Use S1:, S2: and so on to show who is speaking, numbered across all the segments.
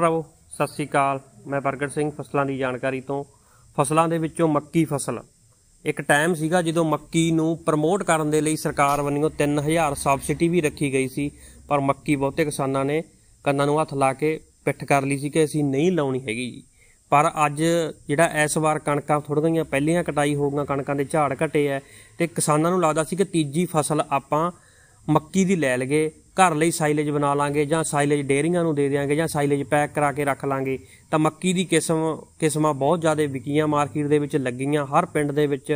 S1: ਭਰਾਵੋ ਸਤਿ ਸ੍ਰੀ ਅਕਾਲ ਮੈਂ ਬਰਗੜ ਸਿੰਘ ਫਸਲਾਂ ਦੀ ਜਾਣਕਾਰੀ ਤੋਂ ਫਸਲਾਂ ਦੇ ਵਿੱਚੋਂ ਮੱਕੀ ਫਸਲ ਇੱਕ ਟਾਈਮ ਸੀਗਾ ਜਦੋਂ ਮੱਕੀ ਨੂੰ ਪ੍ਰਮੋਟ ਕਰਨ ਦੇ ਲਈ ਸਰਕਾਰ ਵੱਲੋਂ 3000 ਸਬਸਿਡੀ ਵੀ ਰੱਖੀ ਗਈ ਸੀ ਪਰ ਮੱਕੀ ਬਹੁਤੇ ਕਿਸਾਨਾਂ ਨੇ ਕੰਨਾਂ ਨੂੰ ਹੱਥ ਲਾ ਕੇ ਪਿੱਠ ਕਰ ਲਈ ਸੀ ਕਿ ਅਸੀਂ ਨਹੀਂ ਲਾਉਣੀ ਹੈਗੀ ਜੀ ਪਰ ਅੱਜ ਜਿਹੜਾ ਇਸ ਵਾਰ ਕਣਕਾਂ ਥੋੜੀਆਂ ਗਈਆਂ ਪਹਿਲੀਆਂ ਕਟਾਈ ਹੋ ਗਈਆਂ ਕਣਕਾਂ ਦੇ ਝਾੜ ਘਟੇ ਐ ਤੇ ਕਿਸਾਨਾਂ ਨੂੰ ਲੱਗਦਾ ਸੀ ਕਿ ਤੀਜੀ ਫਸਲ ਆਪਾਂ ਮੱਕੀ ਦੀ ਲੈ ਲਗੇ ਘਰ ਲਈ ਸਾਈਲੇਜ ਬਣਾ ਲਾਂਗੇ ਜਾਂ ਸਾਈਲੇਜ ਡੇਰੀਆਂ ਨੂੰ ਦੇ ਦੇਾਂਗੇ ਜਾਂ ਸਾਈਲੇਜ ਪੈਕ ਕਰਾ ਕੇ ਰੱਖ ਲਾਂਗੇ ਤਾਂ ਮੱਕੀ ਦੀ ਕਿਸਮ ਕਿਸਮਾਂ ਬਹੁਤ ਜ਼ਿਆਦਾ ਵਿਕੀਆਂ ਮਾਰਕੀਟ ਦੇ ਵਿੱਚ ਲੱਗੀਆਂ ਹਰ ਪਿੰਡ ਦੇ ਵਿੱਚ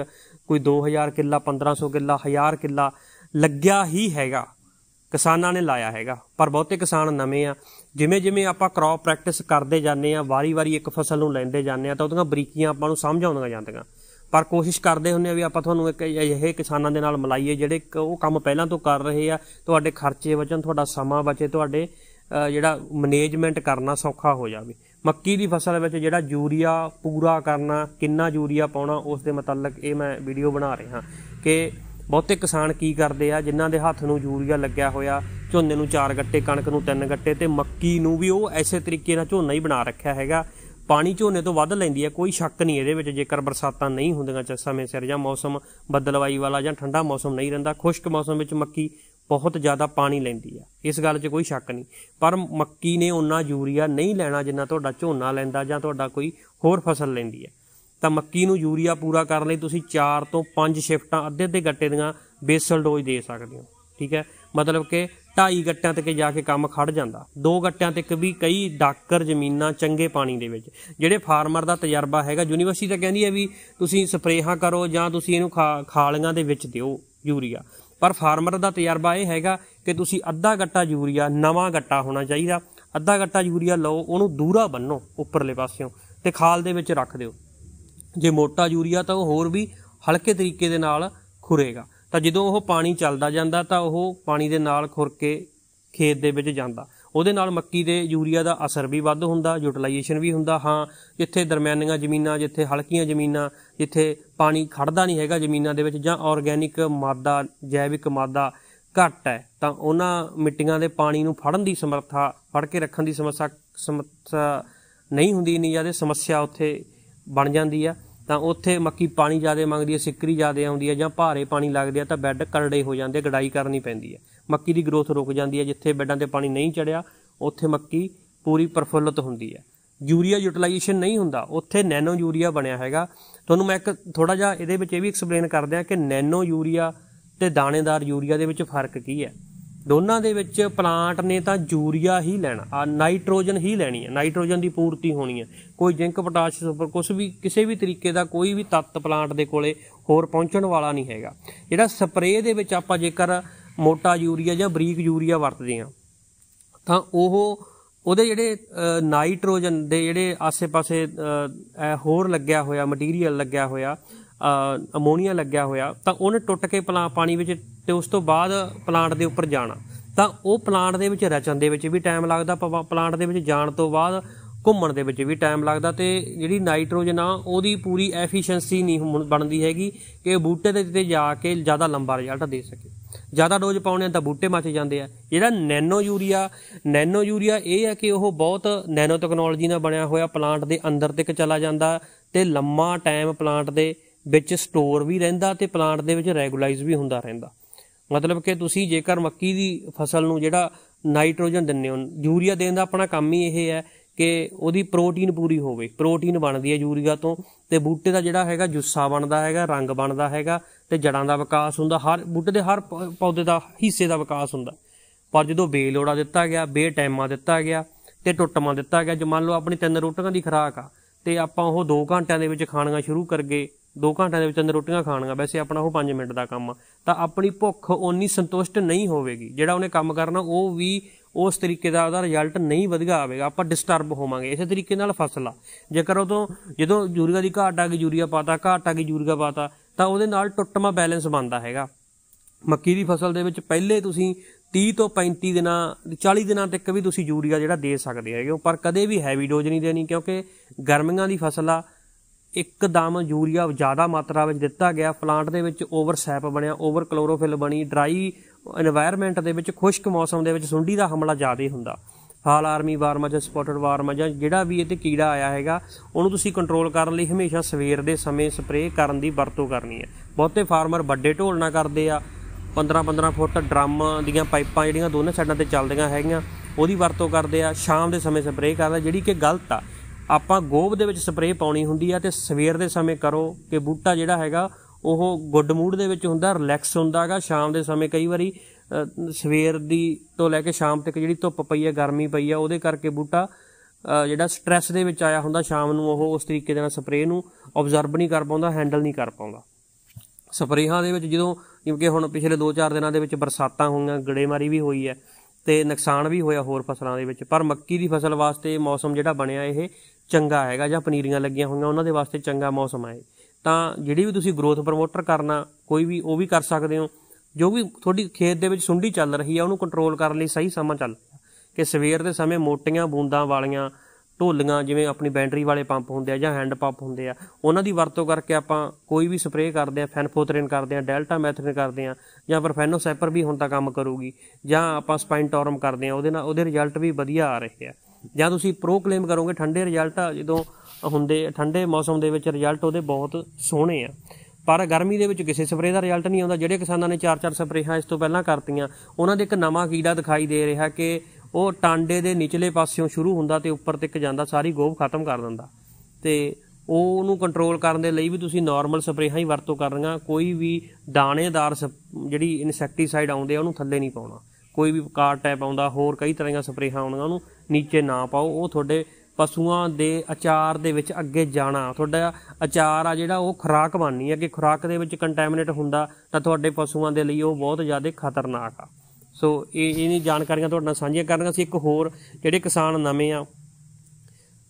S1: ਕੋਈ 2000 ਕਿੱਲਾ 1500 ਕਿੱਲਾ 1000 ਕਿੱਲਾ ਲੱਗਿਆ ਹੀ ਹੈਗਾ ਕਿਸਾਨਾਂ ਨੇ ਲਾਇਆ ਹੈਗਾ ਪਰ ਬਹੁਤੇ ਕਿਸਾਨ ਨਵੇਂ ਆ ਜਿਵੇਂ ਜਿਵੇਂ ਆਪਾਂ ਕ੍ਰੌਪ ਪ੍ਰੈਕਟਿਸ ਕਰਦੇ ਜਾਂਦੇ ਆ ਵਾਰੀ-ਵਾਰੀ ਇੱਕ ਫਸਲ ਨੂੰ ਲੈਂਦੇ ਜਾਂਦੇ ਆ ਤਾਂ ਉਹਦੀਆਂ ਬਰੀਕੀਆਂ ਆਪਾਂ ਨੂੰ ਸਮਝ ਆਉਂਦੀਆਂ ਜਾਂਦੀਆਂ ਪਰ ਕੋਸ਼ਿਸ਼ ਕਰਦੇ ਹੁੰਨੇ ਆ ਵੀ ਆਪਾਂ ਤੁਹਾਨੂੰ ਇੱਕ ਅਜਿਹੇ ਕਿਸਾਨਾਂ ਦੇ ਨਾਲ ਮਲਾਈਏ ਜਿਹੜੇ ਉਹ ਕੰਮ ਪਹਿਲਾਂ ਤੋਂ ਕਰ ਰਹੇ ਆ ਤੁਹਾਡੇ ਖਰਚੇ ਵਜਨ ਤੁਹਾਡਾ ਸਮਾਂ ਬਚੇ ਤੁਹਾਡੇ ਜਿਹੜਾ ਮੈਨੇਜਮੈਂਟ ਕਰਨਾ ਸੌਖਾ ਹੋ ਜਾਵੇ ਮੱਕੀ ਦੀ ਫਸਲ ਵਿੱਚ ਜਿਹੜਾ ਯੂਰੀਆ ਪੂਰਾ ਕਰਨਾ ਕਿੰਨਾ ਯੂਰੀਆ ਪਾਉਣਾ ਉਸ ਦੇ ਮਤਲਬ ਇਹ ਮੈਂ ਵੀਡੀਓ ਬਣਾ ਰਿਹਾ ਕਿ ਬਹੁਤੇ ਕਿਸਾਨ ਕੀ ਕਰਦੇ ਆ ਜਿਨ੍ਹਾਂ ਦੇ ਹੱਥ ਨੂੰ ਯੂਰੀਆ ਲੱਗਿਆ ਹੋਇਆ ਝੋਨੇ ਨੂੰ 4 ਗੱਟੇ ਕਣਕ ਨੂੰ 3 ਗੱਟੇ ਤੇ ਮੱਕੀ ਨੂੰ ਵੀ ਉਹ ਐਸੇ ਤਰੀਕੇ ਨਾਲ ਝੋਨਾ ਹੀ ਬਣਾ ਰੱਖਿਆ ਹੈਗਾ ਪਾਣੀ ਝੋਨੇ ਤੋਂ ਵੱਧ ਲੈਂਦੀ ਹੈ ਕੋਈ ਸ਼ੱਕ ਨਹੀਂ ਇਹਦੇ ਵਿੱਚ ਜੇਕਰ ਬਰਸਾਤਾਂ ਨਹੀਂ ਹੁੰਦੀਆਂ ਚ ਸਮੇਂ ਸਿਰ ਜਾਂ ਮੌਸਮ ਬੱਦਲਵਾਈ ਵਾਲਾ ਜਾਂ ਠੰਡਾ ਮੌਸਮ ਨਹੀਂ ਰਹਿੰਦਾ ਖੁਸ਼ਕ ਮੌਸਮ ਵਿੱਚ ਮੱਕੀ ਬਹੁਤ ਜ਼ਿਆਦਾ ਪਾਣੀ ਲੈਂਦੀ ਆ ਇਸ ਗੱਲ 'ਚ ਕੋਈ ਸ਼ੱਕ ਨਹੀਂ ਪਰ ਮੱਕੀ ਨੇ ਉਹਨਾਂ ਯੂਰੀਆ ਨਹੀਂ ਲੈਣਾ ਜਿੰਨਾ ਤੁਹਾਡਾ ਝੋਨਾ ਲੈਂਦਾ ਜਾਂ ਤੁਹਾਡਾ ਕੋਈ ਹੋਰ ਫਸਲ ਲੈਂਦੀ ਆ ਤਾਂ ਮੱਕੀ ਨੂੰ ਯੂਰੀਆ ਪੂਰਾ ਕਰਨ ਲਈ ਤੁਸੀਂ 4 ਤੋਂ 5 ਸ਼ਿਫਟਾਂ ਅੱਧੇ ਅੱਧੇ ਗੱਟੇ ਦੀਆਂ ਬੇਸਲ ਡੋਜ਼ ਦੇ ਸਕਦੇ ਹੋ ਠੀਕ ਹੈ ਮਤਲਬ ਕਿ ਢਾਈ ਗੱਟਿਆਂ ਤੱਕ ਜਾ ਕੇ ਕੰਮ ਖੜ ਜਾਂਦਾ ਦੋ ਗੱਟਿਆਂ ਤੱਕ ਵੀ ਕਈ ਡਾਕਰ ਜ਼ਮੀਨਾਂ ਚੰਗੇ ਪਾਣੀ ਦੇ ਵਿੱਚ ਜਿਹੜੇ ਫਾਰਮਰ ਦਾ ਤਜਰਬਾ ਹੈਗਾ ਯੂਨੀਵਰਸਿਟੀ ਤਾਂ ਕਹਿੰਦੀ ਹੈ ਵੀ ਤੁਸੀਂ ਸਪਰੇਹਾਂ ਕਰੋ ਜਾਂ ਤੁਸੀਂ ਇਹਨੂੰ ਖਾਲੀਆਂ ਦੇ ਵਿੱਚ ਦਿਓ ਯੂਰੀਆ ਪਰ ਫਾਰਮਰ ਦਾ ਤਜਰਬਾ ਇਹ ਹੈਗਾ ਕਿ ਤੁਸੀਂ ਅੱਧਾ ਗੱਟਾ ਯੂਰੀਆ ਨਵਾਂ ਗੱਟਾ ਹੋਣਾ ਚਾਹੀਦਾ ਅੱਧਾ ਗੱਟਾ ਯੂਰੀਆ ਲਓ ਉਹਨੂੰ ਦੂਰਾ ਬੰਨੋ ਉੱਪਰਲੇ ਪਾਸਿਓਂ ਤੇ ਖਾਲ ਦੇ ਵਿੱਚ ਰੱਖ ਦਿਓ ਜੇ ਮੋਟਾ ਯੂਰੀਆ ਤਾਂ ਉਹ ਹੋਰ ਵੀ ਹਲਕੇ ਤਰੀਕੇ ਦੇ ਨਾਲ ਖੁਰੇਗਾ ਤਾਂ ਜਦੋਂ ਉਹ ਪਾਣੀ ਚੱਲਦਾ ਜਾਂਦਾ ਤਾਂ ਉਹ ਪਾਣੀ ਦੇ ਨਾਲ ਖੁਰ ਕੇ ਖੇਤ ਦੇ ਵਿੱਚ ਜਾਂਦਾ ਉਹਦੇ ਨਾਲ ਮੱਕੀ ਦੇ ਯੂਰੀਆ ਦਾ ਅਸਰ ਵੀ ਵੱਧ ਹੁੰਦਾ ਯੂਟਿਲਾਈਜੇਸ਼ਨ ਵੀ ਹੁੰਦਾ ਹਾਂ ਜਿੱਥੇ ਦਰਮਿਆਨੀਆਂ ਜ਼ਮੀਨਾਂ ਜਿੱਥੇ ਹਲਕੀਆਂ ਜ਼ਮੀਨਾਂ ਜਿੱਥੇ ਪਾਣੀ ਖੜਦਾ ਨਹੀਂ ਹੈਗਾ ਜ਼ਮੀਨਾਂ ਦੇ ਵਿੱਚ ਜਾਂ ਆਰਗੈਨਿਕ ਮਾਦਾ ਜੈਵਿਕ ਮਾਦਾ ਘੱਟ ਹੈ ਤਾਂ ਉਹਨਾਂ ਮਿੱਟੀਆਂ ਦੇ ਪਾਣੀ ਨੂੰ ਫੜਨ ਦੀ ਸਮਰੱਥਾ ਫੜ ਕੇ ਰੱਖਣ ਦੀ ਸਮੱਸਿਆ ਸਮੱਸਿਆ ਨਹੀਂ ਹੁੰਦੀ ਨਹੀਂ ਜਿਆਦਾ ਸਮੱਸਿਆ ਉੱਥੇ ਬਣ ਜਾਂਦੀ ਆ ਤਾਂ ਉੱਥੇ ਮੱਕੀ ਪਾਣੀ ਜ਼ਿਆਦਾ ਮੰਗਦੀ ਹੈ ਸਿੱਕਰੀ ਜ਼ਿਆਦਾ ਆਉਂਦੀ ਹੈ ਜਾਂ ਭਾਰੇ ਪਾਣੀ ਲੱਗਦੇ ਆ ਤਾਂ ਬੈੱਡ ਕਰੜੇ ਹੋ ਜਾਂਦੇ ਗੜਾਈ ਕਰਨੀ ਪੈਂਦੀ ਹੈ ਮੱਕੀ ਦੀ ਗਰੋਥ ਰੁਕ ਜਾਂਦੀ ਹੈ ਜਿੱਥੇ ਬੈੱਡਾਂ ਤੇ ਪਾਣੀ ਨਹੀਂ ਚੜਿਆ ਉੱਥੇ ਮੱਕੀ ਪੂਰੀ ਪਰਫੁੱਲਤ ਹੁੰਦੀ ਹੈ ਯੂਰੀਆ ਯੂਟਿਲਾਈਜੇਸ਼ਨ ਨਹੀਂ ਹੁੰਦਾ ਉੱਥੇ ਨੈਨੋ ਯੂਰੀਆ ਬਣਿਆ ਹੈਗਾ ਤੁਹਾਨੂੰ ਮੈਂ ਇੱਕ ਥੋੜਾ ਜਿਹਾ ਇਹਦੇ ਵਿੱਚ ਇਹ ਵੀ ਐਕਸਪਲੇਨ ਕਰਦੇ ਆ ਕਿ ਨੈਨੋ ਯੂਰੀਆ ਤੇ ਦਾਣੇਦਾਰ ਯੂਰੀਆ ਦੇ ਵਿੱਚ ਫਰਕ ਕੀ ਹੈ ਦੋਨਾਂ ਦੇ ਵਿੱਚ ਪਲਾਂਟ ਨੇ ਤਾਂ ਯੂਰੀਆ ਹੀ ਲੈਣਾ ਆ ਨਾਈਟ੍ਰੋਜਨ ਹੀ ਲੈਣੀ ਹੈ ਨਾਈਟ੍ਰੋਜਨ ਦੀ ਪੂਰਤੀ ਹੋਣੀ ਹੈ ਕੋਈ ਜਿੰਕ ਪੋਟਾਸ਼ ਸੁਪਰ ਕੁਝ ਵੀ ਕਿਸੇ ਵੀ ਤਰੀਕੇ ਦਾ ਕੋਈ ਵੀ ਤੱਤ ਪਲਾਂਟ ਦੇ ਕੋਲੇ ਹੋਰ ਪਹੁੰਚਣ ਵਾਲਾ ਨਹੀਂ ਹੈਗਾ ਜਿਹੜਾ ਸਪਰੇਅ ਦੇ ਵਿੱਚ ਆਪਾਂ ਜੇਕਰ ਮੋਟਾ ਯੂਰੀਆ ਜਾਂ ਬਰੀਕ ਯੂਰੀਆ ਵਰਤਦੇ ਆ ਤਾਂ ਉਹ ਉਹਦੇ ਜਿਹੜੇ ਨਾਈਟ੍ਰੋਜਨ ਦੇ ਜਿਹੜੇ ਆਸੇ-ਪਾਸੇ ਹੋਰ ਲੱਗਿਆ ਹੋਇਆ ਮਟੀਰੀਅਲ ਲੱਗਿਆ ਹੋਇਆ ਅਮੋਨੀਆ ਲੱਗਿਆ ਹੋਇਆ ਤਾਂ ਉਹਨੇ ਟੁੱਟ ਕੇ ਪਲਾ ਪਾਣੀ ਵਿੱਚ ਤੇ ਉਸ ਤੋਂ ਬਾਅਦ ਪਲਾਂਟ ਦੇ ਉੱਪਰ ਜਾਣਾ ਤਾਂ ਉਹ ਪਲਾਂਟ ਦੇ ਵਿੱਚ ਰਚਣ ਦੇ ਵਿੱਚ ਵੀ ਟਾਈਮ ਲੱਗਦਾ ਪਲਾਂਟ ਦੇ ਵਿੱਚ ਜਾਣ ਤੋਂ ਬਾਅਦ ਘੁੰਮਣ ਦੇ ਵਿੱਚ ਵੀ ਟਾਈਮ ਲੱਗਦਾ ਤੇ ਜਿਹੜੀ ਨਾਈਟ੍ਰੋਜਨ ਆ ਉਹਦੀ ਪੂਰੀ ਐਫੀਸ਼ੀਐਂਸੀ ਨਹੀਂ ਬਣਦੀ ਹੈਗੀ ਕਿ ਬੂਟੇ ਦੇ ਤੇ ਜਾ ਕੇ ਜ਼ਿਆਦਾ ਲੰਬਾ ਰਿਜ਼ਲਟ ਦੇ ਸਕੇ ਜ਼ਿਆਦਾ ਡੋਜ਼ ਪਾਉਣੇ ਤਾਂ ਬੂਟੇ ਮੱਚ ਜਾਂਦੇ ਆ ਜਿਹੜਾ ਨੈਨੋ ਯੂਰੀਆ ਨੈਨੋ ਯੂਰੀਆ ਇਹ ਆ ਕਿ ਉਹ ਬਹੁਤ ਨੈਨੋ ਟੈਕਨੋਲੋਜੀ ਨਾਲ ਬਣਿਆ ਹੋਇਆ ਪਲਾਂਟ ਦੇ ਅੰਦਰ ਤੱਕ ਚਲਾ ਜਾਂਦਾ ਤੇ ਲੰਮਾ ਟਾਈਮ ਪਲਾਂਟ ਦੇ ਵਿੱਚ ਸਟੋਰ ਵੀ ਰਹਿੰਦਾ ਤੇ ਪਲਾਂਟ ਦੇ ਵਿੱਚ ਰੈਗੂਲਾਈਜ਼ ਵੀ ਹੁੰਦਾ ਰਹਿੰਦਾ ਮਤਲਬ ਕਿ ਤੁਸੀਂ ਜੇਕਰ ਮੱਕੀ ਦੀ ਫਸਲ ਨੂੰ ਜਿਹੜਾ ਨਾਈਟ੍ਰੋਜਨ ਦਿੰਨੇ ਹੋ ਯੂਰੀਆ ਦੇਣ ਦਾ ਆਪਣਾ ਕੰਮ ਹੀ ਇਹ ਹੈ ਕਿ ਉਹਦੀ ਪ੍ਰੋਟੀਨ ਪੂਰੀ ਹੋਵੇ ਪ੍ਰੋਟੀਨ ਬਣਦੀ ਹੈ ਯੂਰੀਆ ਤੋਂ ਤੇ ਬੂਟੇ ਦਾ ਜਿਹੜਾ ਹੈਗਾ ਜੁੱਸਾ ਬਣਦਾ ਹੈਗਾ ਰੰਗ ਬਣਦਾ ਹੈਗਾ ਤੇ ਜੜਾਂ ਦਾ ਵਿਕਾਸ ਹੁੰਦਾ ਹਰ ਬੂਟੇ ਦੇ ਹਰ ਪੌਦੇ ਦਾ ਹਿੱਸੇ ਦਾ ਵਿਕਾਸ ਹੁੰਦਾ ਪਰ ਜਦੋਂ ਬੇਲੋੜਾ ਦਿੱਤਾ ਗਿਆ ਬੇ ਟਾਈਮਾਂ ਦਿੱਤਾ ਗਿਆ ਤੇ ਟੁੱਟਮਾਂ ਦਿੱਤਾ ਗਿਆ ਜੇ ਮੰਨ ਲਓ ਆਪਣੀ ਤਿੰਨ ਰੋਟੀਆਂ ਦੀ ਖਰਾਕ ਆ ਤੇ ਆਪਾਂ ਉਹ 2 ਘੰਟਿਆਂ ਦੇ ਵਿੱਚ ਖਾਣੀਆਂ ਸ਼ੁਰੂ ਕਰ ਗਏ 2 ਘੰਟਿਆਂ ਦੇ ਵਿੱਚ ਅੰਦਰ ਰੋਟੀਆਂ ਖਾਣਗਾ ਵੈਸੇ ਆਪਣਾ ਉਹ 5 ਮਿੰਟ ਦਾ ਕੰਮ ਆ ਤਾਂ ਆਪਣੀ ਭੁੱਖ ਓਨੀ ਸੰਤੁਸ਼ਟ ਨਹੀਂ ਹੋਵੇਗੀ ਜਿਹੜਾ ਉਹਨੇ ਕੰਮ ਕਰਨਾ ਉਹ ਵੀ ਉਸ ਤਰੀਕੇ ਦਾ ਉਹਦਾ ਰਿਜ਼ਲਟ ਨਹੀਂ ਵਧੀਆ ਆਵੇਗਾ ਆਪਾਂ ਡਿਸਟਰਬ ਹੋਵਾਂਗੇ ਇਸੇ ਤਰੀਕੇ ਨਾਲ ਫਸਲਾ ਜੇਕਰ ਉਦੋਂ ਜਦੋਂ ਯੂਰੀਆ ਦੀ ਘਾਟ ਆ ਗਈ ਯੂਰੀਆ ਪਾਤਾ ਘਾਟ ਆ ਗਈ ਯੂਰੀਆ ਪਾਤਾ ਤਾਂ ਉਹਦੇ ਨਾਲ ਟੁੱਟਮਾ ਬੈਲੈਂਸ ਬਣਦਾ ਹੈਗਾ ਮੱਕੀ ਦੀ ਫਸਲ ਦੇ ਵਿੱਚ ਪਹਿਲੇ ਤੁਸੀਂ 30 ਤੋਂ 35 ਦਿਨਾਂ 40 ਦਿਨਾਂ ਤੱਕ ਵੀ ਤੁਸੀਂ ਯੂਰੀਆ ਜਿਹੜਾ ਦੇ ਸਕਦੇ ਹੈਗੇ ਪਰ ਕਦੇ ਵੀ ਹੈਵੀ ਡੋਜ਼ ਨਹੀਂ ਦੇਣੀ ਕਿਉਂਕਿ ਗਰਮੀਆਂ ਦੀ ਫਸਲ ਆ ਇੱਕਦਮ ਯੂਰੀਆ ਜ਼ਿਆਦਾ ਮਾਤਰਾ ਵਿੱਚ ਦਿੱਤਾ ਗਿਆ ਪਲਾਂਟ ਦੇ ਵਿੱਚ ਓਵਰ ਸੈਪ ਬਣਿਆ ਓਵਰ ਕਲੋਰੋਫਿਲ ਬਣੀ ਡਰਾਈ এনवायरमेंट ਦੇ ਵਿੱਚ ਖੁਸ਼ਕ ਮੌਸਮ ਦੇ ਵਿੱਚ ਸੁੰਡੀ ਦਾ ਹਮਲਾ ਜ਼ਿਆਦਾ ਹੁੰਦਾ ਹਾਲ ਆਰਮੀ ਵਾਰਮਾ ਜਾਂ ਸਪੋਟਡ ਵਾਰਮਾ ਜਾਂ ਜਿਹੜਾ ਵੀ ਇਹ ਤੇ ਕੀੜਾ ਆਇਆ ਹੈਗਾ ਉਹਨੂੰ ਤੁਸੀਂ ਕੰਟਰੋਲ ਕਰਨ ਲਈ ਹਮੇਸ਼ਾ ਸਵੇਰ ਦੇ ਸਮੇਂ ਸਪਰੇਅ ਕਰਨ ਦੀ ਵਰਤੋਂ ਕਰਨੀ ਹੈ ਬਹੁਤੇ ਫਾਰਮਰ ਵੱਡੇ ਢੋਲ ਨਾ ਕਰਦੇ ਆ 15-15 ਫੁੱਟ ਡਰਮ ਦੀਆਂ ਪਾਈਪਾਂ ਜਿਹੜੀਆਂ ਦੋਨੇ ਸਾਈਡਾਂ ਤੇ ਚੱਲਦੀਆਂ ਹੈਗੀਆਂ ਉਹਦੀ ਵਰਤੋਂ ਕਰਦੇ ਆ ਸ਼ਾਮ ਦੇ ਸਮੇਂ ਸਪਰੇਅ ਕਰਦਾ ਜਿਹੜੀ ਕਿ ਗਲਤ ਆ ਆਪਾਂ ਗੋਬ ਦੇ ਵਿੱਚ ਸਪਰੇਅ ਪਾਉਣੀ ਹੁੰਦੀ ਆ ਤੇ ਸਵੇਰ ਦੇ ਸਮੇਂ ਕਰੋ ਕਿ ਬੂਟਾ ਜਿਹੜਾ ਹੈਗਾ ਉਹ ਗੁੱਡ ਮੂਡ ਦੇ ਵਿੱਚ ਹੁੰਦਾ ਰਿਲੈਕਸ ਹੁੰਦਾ ਹੈਗਾ ਸ਼ਾਮ ਦੇ ਸਮੇਂ ਕਈ ਵਾਰੀ ਸਵੇਰ ਦੀ ਤੋਂ ਲੈ ਕੇ ਸ਼ਾਮ ਤੱਕ ਜਿਹੜੀ ਧੁੱਪ ਪਈ ਹੈ ਗਰਮੀ ਪਈ ਹੈ ਉਹਦੇ ਕਰਕੇ ਬੂਟਾ ਜਿਹੜਾ ਸਟ्रेस ਦੇ ਵਿੱਚ ਆਇਆ ਹੁੰਦਾ ਸ਼ਾਮ ਨੂੰ ਉਹ ਉਸ ਤਰੀਕੇ ਦੇ ਨਾਲ ਸਪਰੇਅ ਨੂੰ ਆਬਜ਼ਰਵ ਨਹੀਂ ਕਰ ਪਾਉਂਦਾ ਹੈਂਡਲ ਨਹੀਂ ਕਰ ਪਾਉਂਦਾ ਸਪਰੇਹਾਂ ਦੇ ਵਿੱਚ ਜਦੋਂ ਕਿਉਂਕਿ ਹੁਣ ਪਿਛਲੇ 2-4 ਦਿਨਾਂ ਦੇ ਵਿੱਚ ਬਰਸਾਤਾਂ ਹੋਈਆਂ ਗੜੇਮਾਰੀ ਵੀ ਹੋਈ ਹੈ ਤੇ ਨੁਕਸਾਨ ਵੀ ਹੋਇਆ ਹੋਰ ਫਸਲਾਂ ਦੇ ਵਿੱਚ ਪਰ ਮੱਕੀ ਦੀ ਫਸਲ ਵਾਸਤੇ ਮੌਸਮ ਜਿਹੜਾ ਬਣਿਆ ਇਹ ਚੰਗਾ ਹੈਗਾ ਜਾਂ ਪਨੀਰੀਆਂ ਲੱਗੀਆਂ ਹੋਈਆਂ ਉਹਨਾਂ ਦੇ ਵਾਸਤੇ ਚੰਗਾ ਮੌਸਮ ਹੈ ਤਾਂ ਜਿਹੜੀ ਵੀ ਤੁਸੀਂ ਗਰੋਥ ਪ੍ਰੋਮੋਟਰ ਕਰਨਾ ਕੋਈ ਵੀ ਉਹ ਵੀ ਕਰ ਸਕਦੇ ਹੋ ਜੋ ਵੀ ਤੁਹਾਡੀ ਖੇਤ ਦੇ ਵਿੱਚ ਸੁੰਡੀ ਚੱਲ ਰਹੀ ਹੈ ਉਹਨੂੰ ਕੰਟਰੋਲ ਕਰਨ ਲਈ ਸਹੀ ਸਮਾਂ ਚੱਲ ਕਿ ਸਵੇਰ ਦੇ ਸਮੇਂ ਮੋਟੀਆਂ ਬੂੰਦਾਂ ਵਾਲੀਆਂ ਢੋਲੀਆਂ ਜਿਵੇਂ ਆਪਣੀ ਬੈਂਡਰੀ ਵਾਲੇ ਪੰਪ ਹੁੰਦੇ ਆ ਜਾਂ ਹੈਂਡ ਪੰਪ ਹੁੰਦੇ ਆ ਉਹਨਾਂ ਦੀ ਵਰਤੋਂ ਕਰਕੇ ਆਪਾਂ ਕੋਈ ਵੀ ਸਪਰੇਅ ਕਰਦੇ ਆ ਫੈਨਫੋਥ੍ਰਿਨ ਕਰਦੇ ਆ ਡੈਲਟਾ ਮੈਥ੍ਰਿਨ ਕਰਦੇ ਆ ਜਾਂ ਫਿਰ ਫੈਨੋਸੈਪਰ ਵੀ ਹੁਣ ਤਾਂ ਕੰਮ ਕਰੂਗੀ ਜਾਂ ਆਪਾਂ ਟੌਰਮ ਕਰਦੇ ਆ ਉਹਦੇ ਨਾਲ ਉਹਦੇ ਰਿਜ਼ਲਟ ਵੀ ਵਧੀਆ ਆ ਰਹੇ ਆ ਜਾਂ ਤੁਸੀਂ ਪ੍ਰੋ ਕਲੇਮ ਕਰੋਗੇ ਠੰਡੇ ਰਿਜ਼ਲਟ ਜਦੋਂ ਹੁੰਦੇ ਠੰਡੇ ਮੌਸਮ ਦੇ ਵਿੱਚ ਰਿਜ਼ਲਟ ਉਹਦੇ ਬਹੁਤ ਸੋਹਣੇ ਆ ਪਰ ਗਰਮੀ ਦੇ ਵਿੱਚ ਕਿਸੇ ਸਪਰੇਅ ਦਾ ਰਿਜ਼ਲਟ ਨਹੀਂ ਆਉਂਦਾ ਜਿਹੜੇ ਕਿਸਾਨਾਂ ਨੇ ਚਾਰ ਚਾਰ ਸਪਰੇਹਾਂ ਇਸ ਤੋਂ ਪਹਿਲਾਂ ਕਰਤੀਆਂ ਉਹਨਾਂ ਦੇ ਇੱਕ ਨਵਾਂ ਕੀੜਾ ਦਿਖਾਈ ਦੇ ਰਿਹਾ ਕਿ ਉਹ ਟਾਂਡੇ ਦੇ ਨਿਚਲੇ ਪਾਸਿਓਂ ਸ਼ੁਰੂ ਹੁੰਦਾ ਤੇ ਉੱਪਰ ਤੱਕ ਜਾਂਦਾ ਸਾਰੀ ਗੋਭ ਖਤਮ ਕਰ ਦਿੰਦਾ ਤੇ ਉਹ ਨੂੰ ਕੰਟਰੋਲ ਕਰਨ ਦੇ ਲਈ ਵੀ ਤੁਸੀਂ ਨਾਰਮਲ ਸਪਰੇਹਾਂ ਹੀ ਵਰਤੋਂ ਕਰਨੀਆਂ ਕੋਈ ਵੀ ਦਾਣੇਦਾਰ ਜਿਹੜੀ ਇਨਸੈਕਟੀਸਾਈਡ ਆਉਂਦੇ ਆ ਉਹਨੂੰ ਥੱਲੇ ਨਹੀਂ ਪਾਉਣਾ ਕੋਈ ਵੀ ਕਾਰ ਟੈਪ ਆਉਂਦਾ ਹੋਰ ਕਈ ਤਰ੍ਹਾਂ ਦੀਆਂ ਸਪਰੇਹਾਂ ਆਉਣੀਆਂ ਉਹਨੂੰ ਨੀਚੇ ਨਾ ਪਾਓ ਉਹ ਤੁਹਾਡੇ ਪਸ਼ੂਆਂ ਦੇ ਅਚਾਰ ਦੇ ਵਿੱਚ ਅੱਗੇ ਜਾਣਾ ਤੁਹਾਡਾ ਅਚਾਰ ਆ ਜਿਹੜਾ ਉਹ ਖੁਰਾਕ ਬਣਨੀ ਹੈ ਕਿ ਖੁਰਾਕ ਦੇ ਵਿੱਚ ਕੰਟੈਮੀਨੇਟ ਹੁੰਦਾ ਤਾਂ ਤੁਹਾਡੇ ਪਸ਼ੂਆਂ ਦੇ ਲਈ ਉਹ ਬਹੁਤ ਜ਼ਿਆਦਾ ਖਤਰਨਾਕ ਆ ਸੋ ਇਹ ਇਹਨੀ ਜਾਣਕਾਰੀਆਂ ਤੁਹਾਡੇ ਨਾਲ ਸਾਂਝੀਆਂ ਕਰਨੀਆਂ ਸੀ ਇੱਕ ਹੋਰ ਜਿਹੜੇ ਕਿਸਾਨ ਨਵੇਂ ਆ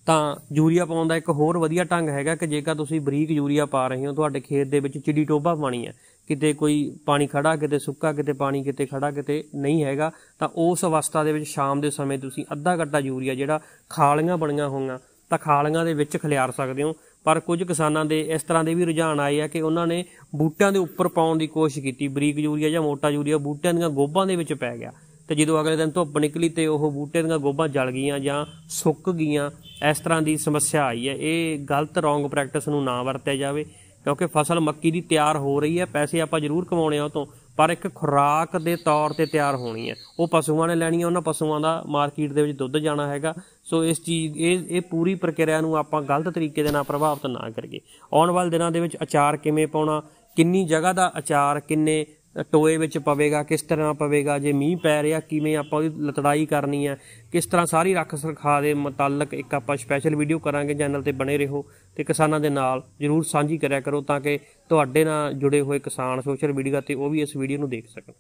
S1: ਤਾਂ ਯੂਰੀਆ ਪਾਉਣ ਦਾ ਇੱਕ ਹੋਰ ਵਧੀਆ ਢੰਗ ਹੈਗਾ ਕਿ ਜੇਕਰ ਤੁਸੀਂ ਬਰੀਕ ਯੂਰੀਆ ਪਾ ਰਹੇ ਹੋ ਤੁਹਾਡੇ ਖੇਤ ਦੇ ਵਿੱਚ ਚਿੜੀ ਟੋਭਾ ਪਾਣੀ ਹੈ ਕਿਤੇ ਕੋਈ ਪਾਣੀ ਖੜਾ ਕਿਤੇ ਸੁੱਕਾ ਕਿਤੇ ਪਾਣੀ ਕਿਤੇ ਖੜਾ ਕਿਤੇ ਨਹੀਂ ਹੈਗਾ ਤਾਂ ਉਸ ਅਵਸਥਾ ਦੇ ਵਿੱਚ ਸ਼ਾਮ ਦੇ ਸਮੇਂ ਤੁਸੀਂ ਅੱਧਾ ਘੱਟਾ ਯੂਰੀਆ ਜਿਹੜਾ ਖਾਲੀਆਂ ਬਣੀਆਂ ਹੋਈਆਂ ਤਾਂ ਖਾਲੀਆਂ ਦੇ ਵਿੱਚ ਖਿਲਾਰ ਸਕਦੇ ਹੋ ਪਰ ਕੁਝ ਕਿਸਾਨਾਂ ਦੇ ਇਸ ਤਰ੍ਹਾਂ ਦੇ ਵੀ ਰੁਝਾਨ ਆਏ ਆ ਕਿ ਉਹਨਾਂ ਨੇ ਬੂਟਿਆਂ ਦੇ ਉੱਪਰ ਪਾਉਣ ਦੀ ਕੋਸ਼ਿਸ਼ ਕੀਤੀ ਬਰੀਕ ਯੂਰੀਆ ਜਾਂ ਮੋਟਾ ਯੂਰੀਆ ਬੂਟਿਆਂ ਦੀਆਂ ਗੋਬਾਂ ਦੇ ਵਿੱਚ ਪੈ ਗਿਆ ਤੇ ਜਦੋਂ ਅਗਲੇ ਦਿਨ ਧੁੱਪ ਨਿਕਲੀ ਤੇ ਉਹ ਬੂਟੇ ਦੀਆਂ ਗੋਬਾਂ ਜਲ ਗਈਆਂ ਜਾਂ ਸੁੱਕ ਗਈਆਂ ਇਸ ਤਰ੍ਹਾਂ ਦੀ ਸਮੱਸਿਆ ਆਈ ਹੈ ਇਹ ਗਲਤ ਰੋਂਗ ਪ੍ਰੈਕਟਿਸ ਨੂੰ ਨਾ ਵਰਤਿਆ ਜਾਵੇ ਕਿਉਂਕਿ ਫਸਲ ਮੱਕੀ ਦੀ ਤਿਆਰ ਹੋ ਰਹੀ ਹੈ ਪੈਸੇ ਆਪਾਂ ਜ਼ਰੂਰ ਕਮਾਉਣੇ ਆ ਉਹ ਤੋਂ ਪਰ ਇੱਕ ਖੁਰਾਕ ਦੇ ਤੌਰ ਤੇ ਤਿਆਰ ਹੋਣੀ ਹੈ ਉਹ ਪਸ਼ੂਆਂ ਨੇ ਲੈਣੀ ਹੈ ਉਹਨਾਂ ਪਸ਼ੂਆਂ ਦਾ ਮਾਰਕੀਟ ਦੇ ਵਿੱਚ ਦੁੱਧ ਜਾਣਾ ਹੈਗਾ ਸੋ ਇਸ ਚੀਜ਼ ਇਹ ਇਹ ਪੂਰੀ ਪ੍ਰਕਿਰਿਆ ਨੂੰ ਆਪਾਂ ਗਲਤ ਤਰੀਕੇ ਦੇ ਨਾਲ ਪ੍ਰਭਾਵਿਤ ਨਾ ਕਰੀਏ ਆਉਣ ਵਾਲੇ ਦਿਨਾਂ ਦੇ ਵਿੱਚ ਅਚਾਰ ਕਿਵੇਂ ਪਾਉਣਾ ਕਿੰਨੀ ਜਗ੍ਹਾ ਦਾ ਅਚਾਰ ਕਿੰਨੇ ਟੋਏ ਵਿੱਚ ਪਵੇਗਾ ਕਿਸ ਤਰ੍ਹਾਂ ਪਵੇਗਾ ਜੇ ਮੀਂਹ ਪੈ ਰਿਹਾ ਕਿਵੇਂ ਆਪਾਂ ਉਹਦੀ ਲਤੜਾਈ ਕਰਨੀ ਹੈ ਕਿਸ ਤਰ੍ਹਾਂ ਸਾਰੀ ਰੱਖ ਸਰਖਾ ਦੇ ਮੁਤਲਕ ਇੱਕ ਆਪਾਂ ਸਪੈਸ਼ਲ ਵੀਡੀਓ ਕਰਾਂਗੇ ਚੈਨਲ ਤੇ ਬਣੇ ਰਹੋ ਤੇ ਕਿਸਾਨਾਂ ਦੇ ਨਾਲ ਜਰੂਰ ਸਾਂਝੀ ਕਰਿਆ ਕਰੋ ਤਾਂ ਕਿ ਤੁਹਾਡੇ ਨਾਲ ਜੁੜੇ ਹੋਏ ਕਿਸਾਨ ਸੋਸ਼ਲ ਮੀਡੀਆ ਤੇ ਉਹ ਵੀ ਇਸ ਵੀਡੀਓ ਨੂੰ ਦੇਖ ਸਕਣ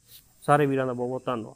S1: ਸਾਰੇ ਵੀਰਾਂ ਦਾ ਬਹੁਤ ਬਹੁਤ ਧੰਨਵਾਦ